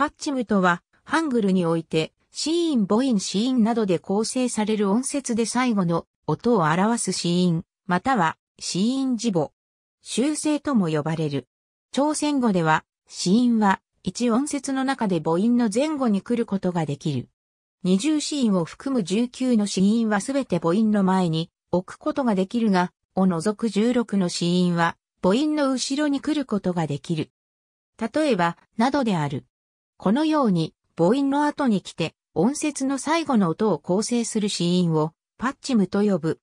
パッチムとは、ハングルにおいて、シーン、母音、シーンなどで構成される音節で最後の音を表すシーン、またはシーン字母。修正とも呼ばれる。朝鮮語では、シーンは一音節の中で母音の前後に来ることができる。二重シーンを含む19のシーンはすべて母音の前に置くことができるが、を除く16のシーンは母音の後ろに来ることができる。例えば、などである。このように母音の後に来て音節の最後の音を構成する子音をパッチムと呼ぶ。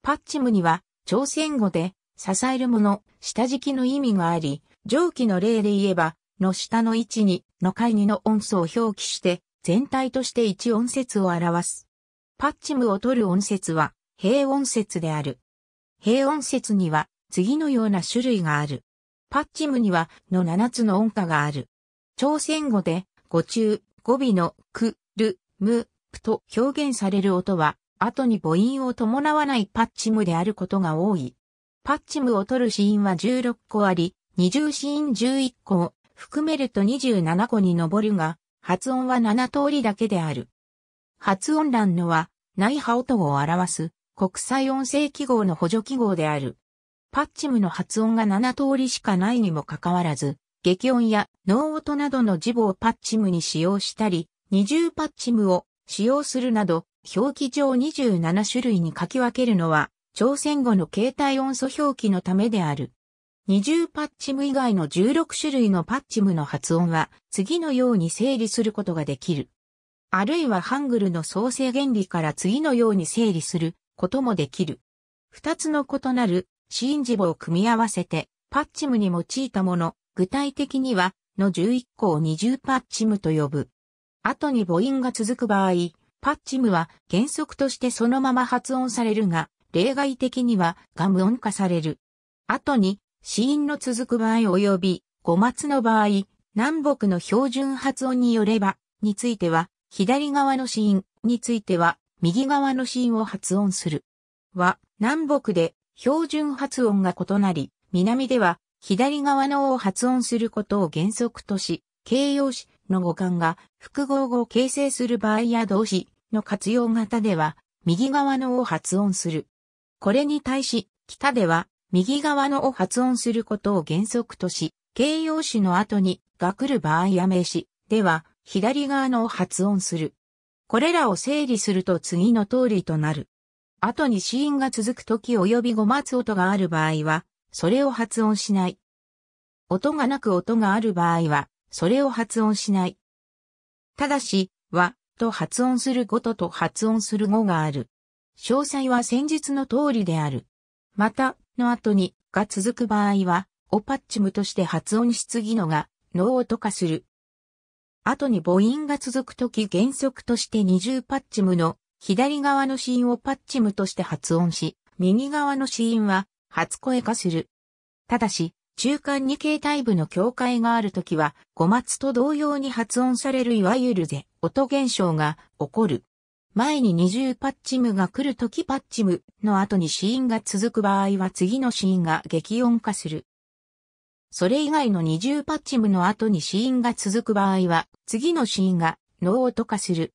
パッチムには朝鮮語で支えるもの、下敷きの意味があり、上記の例で言えば、の下の位置に、の階にの音素を表記して、全体として一音節を表す。パッチムを取る音節は、平音節である。平音節には、次のような種類がある。パッチムには、の7つの音下がある。朝鮮語で、語中、語尾の、く、る、む、ぷと表現される音は、後に母音を伴わないパッチムであることが多い。パッチムを取る子音は16個あり、二重子音11個を含めると27個に上るが、発音は7通りだけである。発音欄のは、内波音を表す、国際音声記号の補助記号である。パッチムの発音が7通りしかないにもかかわらず、激音や脳音などの字母をパッチムに使用したり、二重パッチムを使用するなど、表記上27種類に書き分けるのは、朝鮮語の携帯音素表記のためである。二重パッチム以外の16種類のパッチムの発音は、次のように整理することができる。あるいはハングルの創生原理から次のように整理することもできる。二つの異なる、シーンジボを組み合わせて、パッチムに用いたもの、具体的には、の11項を20パッチムと呼ぶ。後に母音が続く場合、パッチムは原則としてそのまま発音されるが、例外的にはガム音化される。後に、死音の続く場合及び、5。末の場合、南北の標準発音によれば、については、左側の死因、については、右側の死因を発音する。は、南北で標準発音が異なり、南では左側のを発音することを原則とし、形容詞の語感が複合語を形成する場合や動詞の活用型では、右側のを発音する。これに対し、北では、右側のを発音することを原則とし、形容詞の後にが来る場合や名詞では、左側のを発音する。これらを整理すると次の通りとなる。後に子音が続く時及び語末音がある場合は、それを発音しない。音がなく音がある場合は、それを発音しない。ただし、は、と発音するごとと発音する語がある。詳細は先日の通りである。また、の後に、が続く場合は、オパッチムとして発音し次のが、のをと化する。後に母音が続くとき原則として二重パッチムの左側の子音をパッチムとして発音し、右側の子音は初声化する。ただし、中間に形態部の境界があるときは、語末と同様に発音されるいわゆるで音現象が起こる。前に二重パッチムが来るときパッチムの後に子音が続く場合は次の子音が激音化する。それ以外の二重パッチムの後に子音が続く場合は次の子音が脳音化する。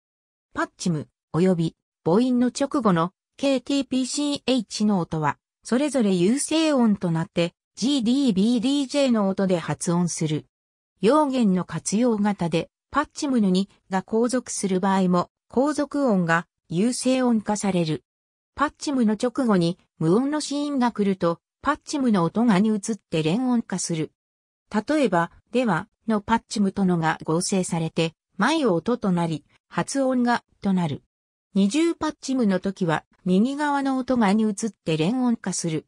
パッチム及び母音の直後の KTPCH の音はそれぞれ有声音となって GDBDJ の音で発音する。用言の活用型でパッチムヌにが後続する場合も後続音が有声音化される。パッチムの直後に無音のシーンが来るとパッチムの音がに移って連音化する。例えば、ではのパッチムとのが合成されて、前を音となり、発音がとなる。二重パッチムの時は右側の音がに移って連音化する。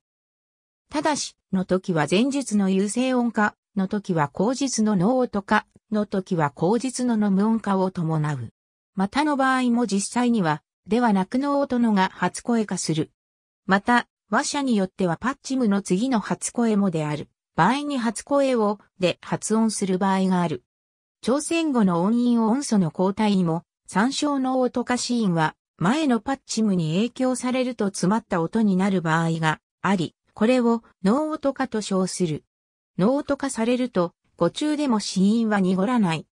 ただし、の時は前述の優勢音化、の時は後日の脳音化、の時は後日のの無音化を伴う。またの場合も実際には、ではなく脳音のが初声化する。また、話者によってはパッチムの次の初声もである。場合に初声をで発音する場合がある。朝鮮語の音韻音素の交代にも、参照脳音化シーンは前のパッチムに影響されると詰まった音になる場合があり、これを脳音化と称する。脳音化されると、途中でも死因は濁らない。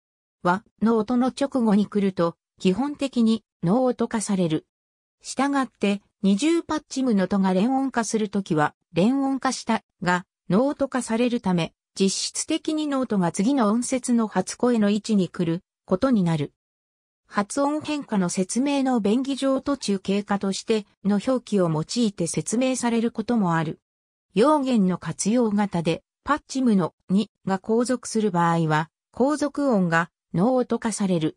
は、脳音の直後に来ると、基本的に脳音化される。したがって、二重パッチムの音が連音化するときは、連音化したが、脳音化されるため、実質的にノートが次の音節の初声の位置に来ることになる。発音変化の説明の便宜上途中経過としての表記を用いて説明されることもある。用言の活用型で、パッチムの2が後続する場合は、後続音が脳音化される。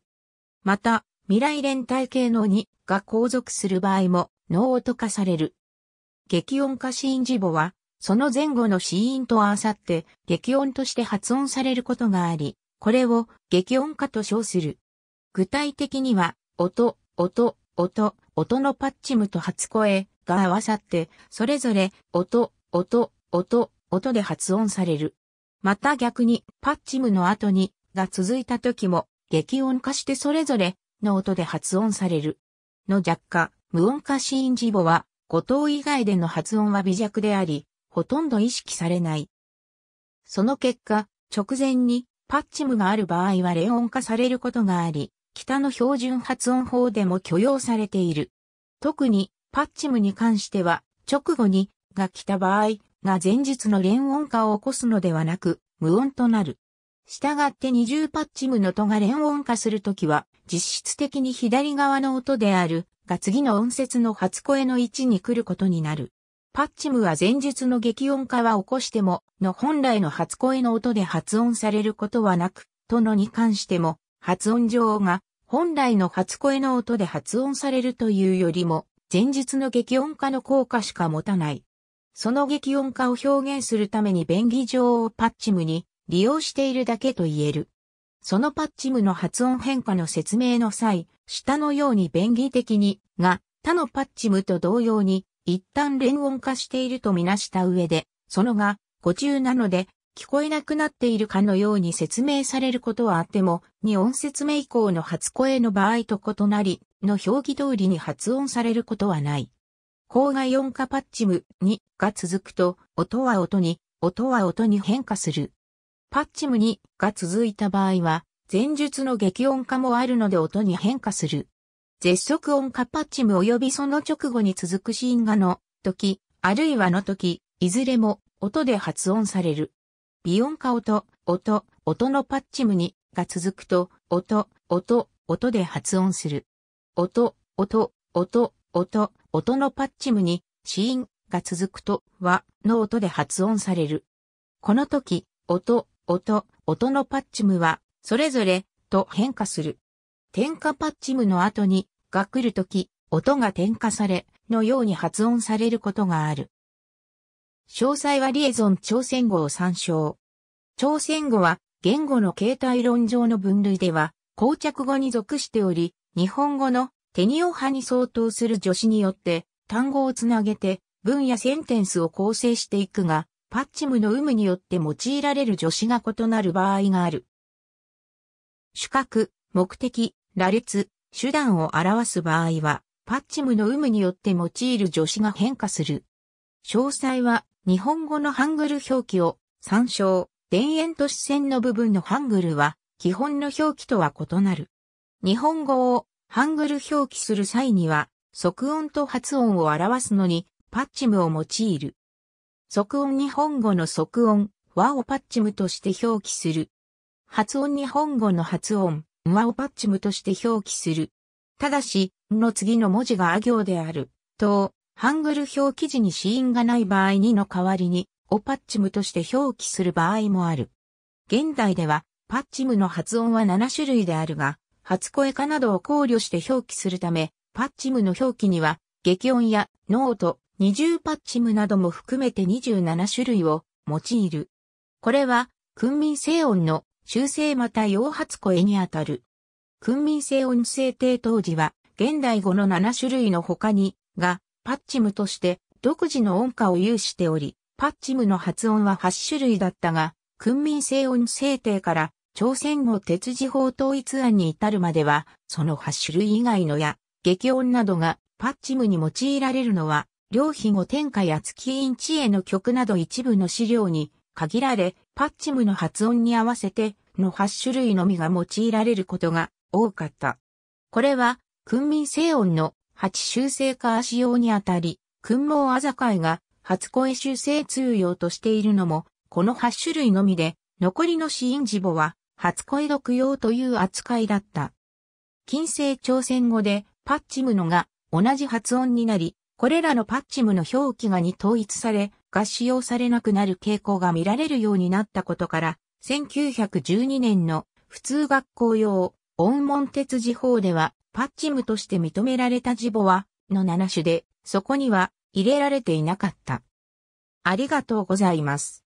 また、未来連帯形の2が後続する場合も脳音化される。激音化シーン字母は、その前後の子音と合わさって、激音として発音されることがあり、これを激音化と称する。具体的には、音、音、音、音のパッチムと初声が合わさって、それぞれ音、音、音、音で発音される。また逆に、パッチムの後にが続いた時も、激音化してそれぞれの音で発音される。の弱化、無音化シーンジ母は、五島以外での発音は微弱であり、ほとんど意識されない。その結果、直前にパッチムがある場合はレ音化されることがあり、北の標準発音法でも許容されている。特に、パッチムに関しては、直後に、が来た場合、が前日の連音化を起こすのではなく、無音となる。したがって二重パッチムの音が連音化するときは、実質的に左側の音である、が次の音節の初声の位置に来ることになる。パッチムは前日の激音化は起こしても、の本来の初声の音で発音されることはなく、とのに関しても、発音上が本来の初声の音で発音されるというよりも前述の激音化の効果しか持たない。その激音化を表現するために便宜上をパッチムに利用しているだけと言える。そのパッチムの発音変化の説明の際、下のように便宜的にが他のパッチムと同様に一旦連音化しているとみなした上で、そのが、語中なので、聞こえなくなっているかのように説明されることはあっても、二音説明以降の初声の場合と異なり、の表記通りに発音されることはない。項が音化パッチム2が続くと、音は音に、音は音に変化する。パッチム2が続いた場合は、前述の激音化もあるので音に変化する。絶速音化パッチム及びその直後に続くシーンがの時、あるいはの時、いずれも音で発音される。ビヨンカ音、音、音のパッチムにが続くと、音、音、音で発音する。音、音、音、音、音のパッチムに、子音が続くと、は、の音で発音される。この時、音、音、音のパッチムは、それぞれ、と変化する。点火パッチムの後に、が来るとき、音が点火され、のように発音されることがある。詳細はリエゾン朝鮮語を参照。朝鮮語は言語の形態論上の分類では、膠着語に属しており、日本語のテニオ派に相当する助詞によって単語をつなげて文やセンテンスを構成していくが、パッチムの有無によって用いられる助詞が異なる場合がある。主格、目的、羅列、手段を表す場合は、パッチムの有無によって用いる助詞が変化する。詳細は日本語のハングル表記を参照。田園都市線の部分のハングルは基本の表記とは異なる。日本語をハングル表記する際には、即音と発音を表すのにパッチムを用いる。即音日本語の即音和をパッチムとして表記する。発音日本語の発音和をパッチムとして表記する。ただし、の次の文字がア行である、と、ハングル表記時に子音がない場合にの代わりに、オパッチムとして表記する場合もある。現代では、パッチムの発音は7種類であるが、初声化などを考慮して表記するため、パッチムの表記には、激音やノート、二重パッチムなども含めて27種類を用いる。これは、訓民性音の修正また洋発声にあたる。訓民性音制定当時は、現代語の7種類の他に、が、パッチムとして独自の音歌を有しており、パッチムの発音は8種類だったが、訓民性音制定から朝鮮語鉄字法統一案に至るまでは、その8種類以外のや、激音などがパッチムに用いられるのは、両妃後天下や月院地への曲など一部の資料に限られ、パッチムの発音に合わせての8種類のみが用いられることが多かった。これは、訓民性音の八修正化使用にあたり、訓毛あざかいが初恋修正通用としているのも、この8種類のみで、残りの死因字母は初恋毒用という扱いだった。近世朝鮮語でパッチムのが同じ発音になり、これらのパッチムの表記がに統一され、が使用されなくなる傾向が見られるようになったことから、1912年の普通学校用音門鉄字法ではパッチムとして認められたジボは、の7種で、そこには入れられていなかった。ありがとうございます。